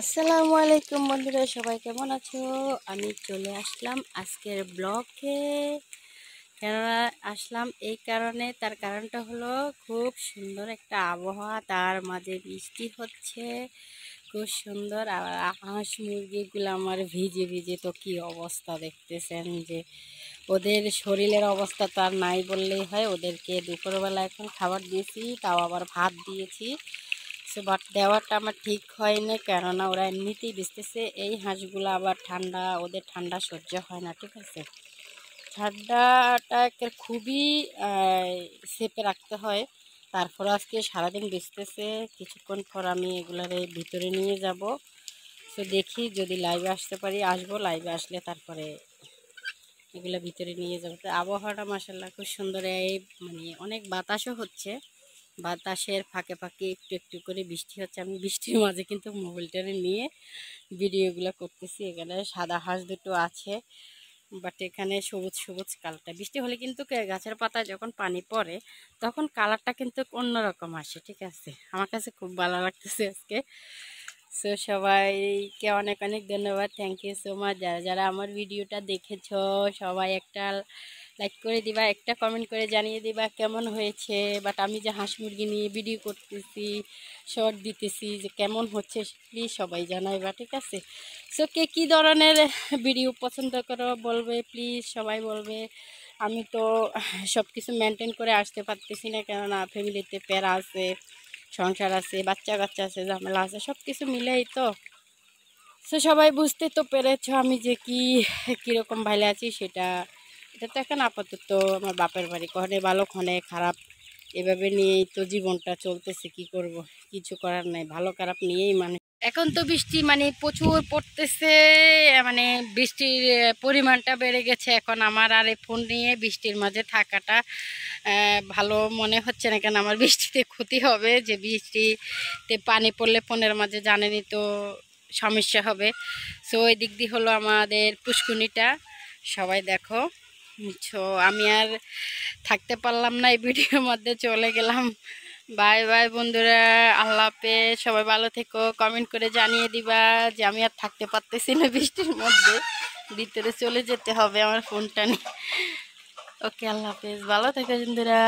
আসসালামু আলাইকুম বন্ধুরা সবাই কেমন আছো আমি চলে আসলাম আজকের ব্লগে কেননা আসলাম এই কারণে তার কারণটা হলো খুব সুন্দর একটা আবহাওয়া তার মাঝে বৃষ্টি হচ্ছে খুব সুন্দর আর হাঁস মুরগিগুলো আমার ভিজে ভিজে তো কি অবস্থা দেখতেছেন যে ওদের শরীরের অবস্থা তো আর নাই বললেই হয় ওদেরকে দুপুরবেলা এখন খাবার দিয়েছি তাও আবার ভাত দিয়েছি সে বাট দেওয়াটা আমার ঠিক হয়নি কেননা ওরা এমনিতেই বেঁচতেছে এই হাঁসগুলো আবার ঠান্ডা ওদের ঠান্ডা সহ্য হয় না ঠিক আছে ঠান্ডাটাকে খুবই সেপে রাখতে হয় তারপর আজকে সারাদিন বেচতেছে কিছুক্ষণ পর আমি এগুলার ভিতরে নিয়ে যাব তো দেখি যদি লাইভে আসতে পারি আসবো লাইভে আসলে তারপরে এগুলো ভিতরে নিয়ে যাবো তো আবহাওয়াটা মাসাল্লাহ খুব সুন্দর এই মানে অনেক বাতাসও হচ্ছে বাতাসের ফাঁকে ফাঁকে একটু একটু করে বৃষ্টি হচ্ছে আমি বৃষ্টির মাঝে কিন্তু মোবাইলটা নিয়ে ভিডিওগুলো করতেছি এখানে সাদা হাঁস দুটো আছে বাট এখানে সবুজ সবুজ কালারটা বৃষ্টি হলে কিন্তু গাছের পাতায় যখন পানি পড়ে তখন কালারটা কিন্তু অন্যরকম আসে ঠিক আছে আমার কাছে খুব ভালো লাগতেছে আজকে সো সবাইকে অনেক অনেক ধন্যবাদ থ্যাংক ইউ সো মাচ যারা যারা আমার ভিডিওটা দেখেছ সবাই একটা লাইক করে দিবা একটা কমেন্ট করে জানিয়ে দিবা কেমন হয়েছে বাট আমি যে হাঁস মুরগি নিয়ে ভিডিও করতেছি শর্ট দিতেছি যে কেমন হচ্ছে প্লিজ সবাই জানাইবা ঠিক আছে সো কে কী ধরনের ভিডিও পছন্দ করো বলবে প্লিজ সবাই বলবে আমি তো সব কিছু মেনটেন করে আসতে পারতেছি না কেননা ফ্যামিলিতে প্যারা আছে সংসার আছে বাচ্চা কাচ্চা আছে ঝামেলা আছে সব কিছু মিলেই তো সো সবাই বুঝতে তো পেরেছ আমি যে কি কীরকম ভাইলে আছি সেটা এটা তো এখন আপাতত আমার বাপের বাড়ি কখনে ভালো ক্ষণে খারাপ এভাবে নিয়েই তো জীবনটা চলতেছে কি করব কিছু করার নাই ভালো খারাপ নিয়েই মানে এখন তো বৃষ্টি মানে প্রচুর পড়তেছে মানে বৃষ্টির পরিমাণটা বেড়ে গেছে এখন আমার আর এই ফোন নিয়ে বৃষ্টির মাঝে থাকাটা ভালো মনে হচ্ছে না কেন আমার বৃষ্টিতে ক্ষতি হবে যে বৃষ্টিতে পানি পড়লে ফোনের মাঝে জানেনি তো সমস্যা হবে সো ওই দিক দিয়ে হলো আমাদের পুষ্কুনিটা সবাই দেখো সো আমি আর থাকতে পারলাম না এই ভিডিওর মধ্যে চলে গেলাম বাই বাই বন্ধুরা আল্লাহ পে সবাই ভালো থেকো কমেন্ট করে জানিয়ে দিবা যে আমি আর থাকতে পারতেছি না বৃষ্টির মধ্যে ভিতরে চলে যেতে হবে আমার ফোনটা নিয়ে ওকে আল্লাহ হাফেজ ভালো থেকো বন্ধুরা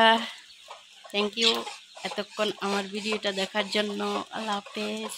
থ্যাংক ইউ এতক্ষণ আমার ভিডিওটা দেখার জন্য আল্লাহ হাফেজ